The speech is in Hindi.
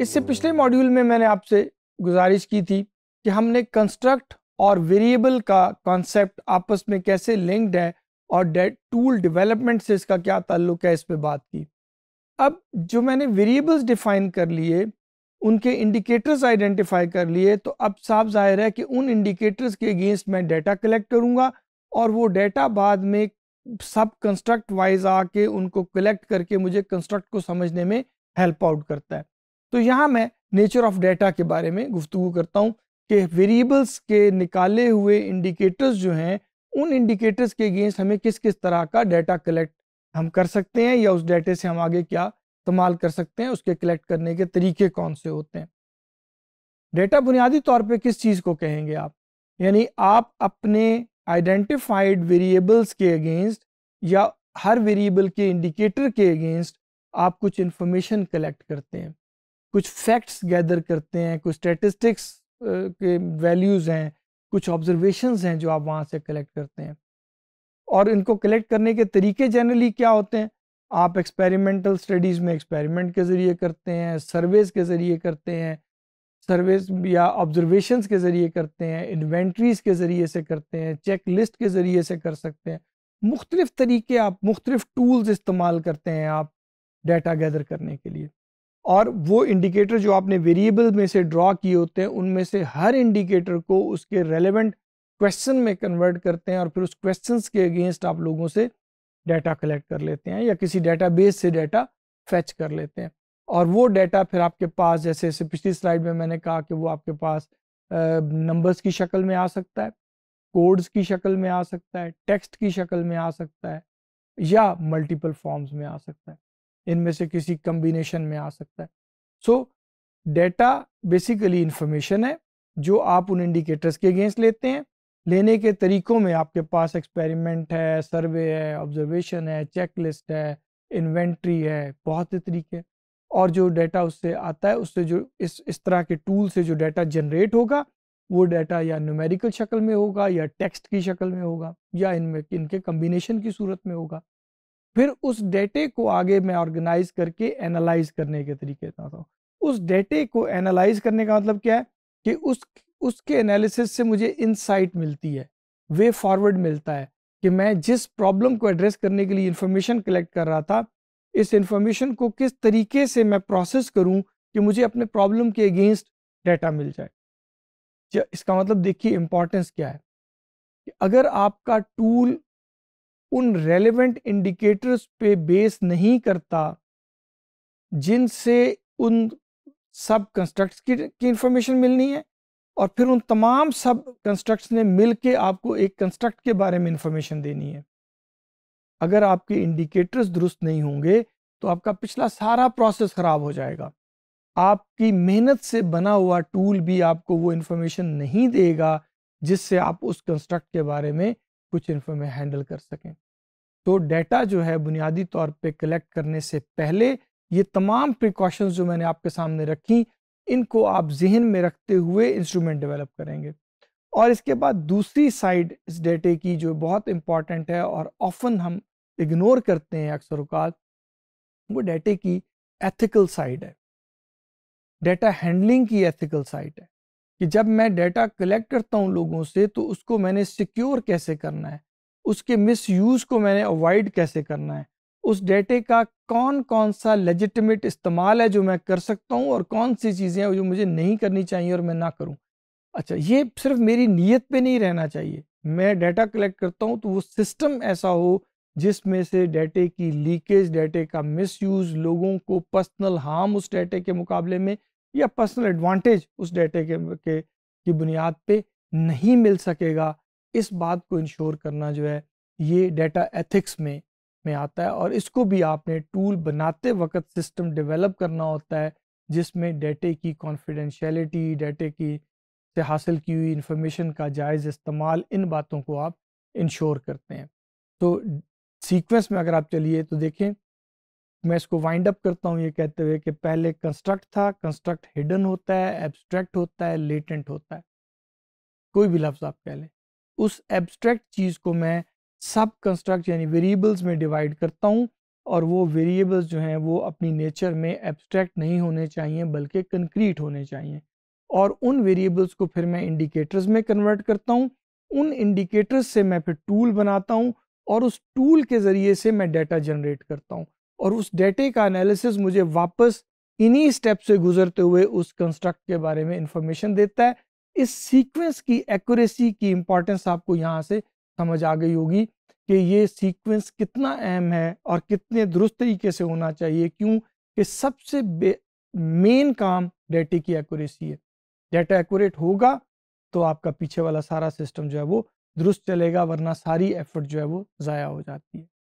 इससे पिछले मॉड्यूल में मैंने आपसे गुजारिश की थी कि हमने कंस्ट्रक्ट और वेरिएबल का कॉन्सेप्ट आपस में कैसे लिंक्ड है और टूल डेवलपमेंट से इसका क्या ताल्लुक है इस पर बात की अब जो मैंने वेरिएबल्स डिफाइन कर लिए उनके इंडिकेटर्स आइडेंटिफाई कर लिए तो अब साफ जाहिर है कि उन इंडिकेटर्स के अगेंस्ट मैं डेटा कलेक्ट करूँगा और वो डेटा बाद में सब कंस्ट्रक्ट वाइज आके उनको कलेक्ट करके मुझे कंस्ट्रक्ट को समझने में हेल्प आउट करता है तो यहाँ मैं नेचर ऑफ डेटा के बारे में गुफ्तु करता हूँ कि वेरिएबल्स के निकाले हुए इंडिकेटर्स जो हैं उन इंडिकेटर्स के अगेंस्ट हमें किस किस तरह का डाटा कलेक्ट हम कर सकते हैं या उस डाटे से हम आगे क्या इस्तेमाल कर सकते हैं उसके कलेक्ट करने के तरीके कौन से होते हैं डेटा बुनियादी तौर पर किस चीज़ को कहेंगे आप यानी आप अपने आइडेंटिफाइड वेरिएबल्स के अगेंस्ट या हर वेरिएबल के इंडिकेटर के अगेंस्ट आप कुछ इन्फॉर्मेशन कलेक्ट करते हैं कुछ फैक्ट्स गैदर करते हैं कुछ स्टेटिस्टिक्स के वैल्यूज़ हैं कुछ ऑब्जर्वेशंस हैं जो आप वहाँ से कलेक्ट करते हैं और इनको कलेक्ट करने के तरीके जनरली क्या होते हैं आप एक्सपेरिमेंटल स्टडीज़ में एक्सपेरिमेंट के ज़रिए करते हैं सर्वेस के ज़रिए करते हैं सर्वेस या ऑब्जर्वेशंस के ज़रिए करते हैं इन्वेंट्रीज़ के ज़रिए से करते हैं चेक लिस्ट के ज़रिए से कर सकते हैं मुख्तलिफ़ तरीके आप मुख्तलिफ़ टूल्स इस्तेमाल करते हैं आप डाटा गैदर करने के लिए और वो इंडिकेटर जो आपने वेरिएबल में से ड्रॉ किए होते हैं उनमें से हर इंडिकेटर को उसके रेलिवेंट क्वेश्चन में कन्वर्ट करते हैं और फिर उस क्वेश्चन के अगेंस्ट आप लोगों से डाटा कलेक्ट कर लेते हैं या किसी डेटाबेस से डाटा फैच कर लेते हैं और वो डाटा फिर आपके पास जैसे जैसे पिछली स्लाइड में मैंने कहा कि वो आपके पास नंबर्स की शक्ल में आ सकता है कोड्स की शक्ल में आ सकता है टेक्स्ट की शक्ल में आ सकता है या मल्टीपल फॉर्म्स में आ सकता है इनमें से किसी कम्बिनेशन में आ सकता है सो डेटा बेसिकली इंफॉर्मेशन है जो आप उन इंडिकेटर्स के अगेंस्ट लेते हैं लेने के तरीकों में आपके पास एक्सपेरिमेंट है सर्वे है ऑब्जर्वेशन है चेकलिस्ट है इन्वेंट्री है बहुत से तरीके और जो डेटा उससे आता है उससे जो इस इस तरह के टूल से जो डाटा जनरेट होगा वो डाटा या न्यूमेरिकल शक्ल में होगा या टेक्स्ट की शक्ल में होगा या इनमें इनके कम्बिनेशन की सूरत में होगा फिर उस डेटे को आगे मैं ऑर्गेनाइज करके एनालाइज करने के तरीके बताता हूँ उस डेटे को एनालाइज करने का मतलब क्या है कि उस उसके एनालिसिस से मुझे इनसाइट मिलती है वे फॉरवर्ड मिलता है कि मैं जिस प्रॉब्लम को एड्रेस करने के लिए इन्फॉर्मेशन कलेक्ट कर रहा था इस इन्फॉर्मेशन को किस तरीके से मैं प्रोसेस करूँ कि मुझे अपने प्रॉब्लम के अगेंस्ट डेटा मिल जाए इसका मतलब देखिए इम्पोर्टेंस क्या है कि अगर आपका टूल उन रेलेवेंट इंडिकेटर्स पे बेस नहीं करता जिनसे उन सब कंस्ट्रक्ट्स की की इंफॉर्मेशन मिलनी है और फिर उन तमाम सब कंस्ट्रक्ट्स ने मिल के आपको एक कंस्ट्रक्ट के बारे में इंफॉर्मेशन देनी है अगर आपके इंडिकेटर्स दुरुस्त नहीं होंगे तो आपका पिछला सारा प्रोसेस ख़राब हो जाएगा आपकी मेहनत से बना हुआ टूल भी आपको वो इंफॉर्मेशन नहीं देगा जिससे आप उस कंस्ट्रक्ट के बारे में कुछ इन्फो हैंडल कर सकें तो डेटा जो है बुनियादी तौर पे कलेक्ट करने से पहले ये तमाम प्रिकॉशंस जो मैंने आपके सामने रखी इनको आप जहन में रखते हुए इंस्ट्रूमेंट डेवलप करेंगे और इसके बाद दूसरी साइड इस डेटे की जो बहुत इम्पॉर्टेंट है और ऑफन हम इग्नोर करते हैं अक्सर अवकात वो डेटे की एथिकल साइड है डेटा हैंडलिंग की एथिकल साइड है कि जब मैं डेटा कलेक्ट करता हूँ लोगों से तो उसको मैंने सिक्योर कैसे करना है उसके यूज़ को मैंने अवॉइड कैसे करना है उस डेटे का कौन कौन सा लेजिटमेट इस्तेमाल है जो मैं कर सकता हूँ और कौन सी चीज़ें हैं जो मुझे नहीं करनी चाहिए और मैं ना करूँ अच्छा ये सिर्फ मेरी नीयत पे नहीं रहना चाहिए मैं डेटा कलेक्ट करता हूँ तो वो सिस्टम ऐसा हो जिसमें से डेटे की लीकेज डेटे का मिसयूज़ लोगों को पर्सनल हार्म उस डेटे के मुकाबले में या पर्सनल एडवांटेज उस डेटे के, के की बुनियाद पे नहीं मिल सकेगा इस बात को इंश्योर करना जो है ये डेटा एथिक्स में में आता है और इसको भी आपने टूल बनाते वक्त सिस्टम डेवलप करना होता है जिसमें डेटे की कॉन्फिडेंशियलिटी डेटे की से हासिल की हुई इन्फॉर्मेशन का जायज़ इस्तेमाल इन बातों को आप इंश्योर करते हैं तो सीक्वेंस में अगर आप चलिए तो देखें मैं इसको वाइंड अप करता हूँ ये कहते हुए कि पहले कंस्ट्रक्ट था कंस्ट्रक्ट हिडन होता है एब्स्ट्रैक्ट होता है लेटेंट होता है कोई भी लफ्ज़ आप कह लें उस एब्स्ट्रैक्ट चीज़ को मैं सब कंस्ट्रक्ट यानी वेरिएबल्स में डिवाइड करता हूँ और वो वेरिएबल्स जो हैं वो अपनी नेचर में एब्स्ट्रैक्ट नहीं होने चाहिए बल्कि कंक्रीट होने चाहिए और उन वेरिएबल्स को फिर मैं इंडिकेटर्स में कन्वर्ट करता हूँ उन इंडिकेटर्स से मैं फिर टूल बनाता हूँ और उस टूल के ज़रिए से मैं डाटा जनरेट करता हूँ और उस डेटे का एनालिसिस मुझे वापस इन्हीं स्टेप से गुजरते हुए उस कंस्ट्रक्ट के बारे में इंफॉर्मेशन देता है इस सीक्वेंस की एक्यूरेसी की इंपॉर्टेंस आपको यहाँ से समझ आ गई होगी कि ये सीक्वेंस कितना अहम है और कितने दुरुस्त तरीके से होना चाहिए क्यों कि सबसे मेन काम डेटे की एक्यूरेसी है डेटा एक्यूरेट होगा तो आपका पीछे वाला सारा सिस्टम जो है वो दुरुस्त चलेगा वरना सारी एफर्ट जो है वो ज़ाया हो जाती है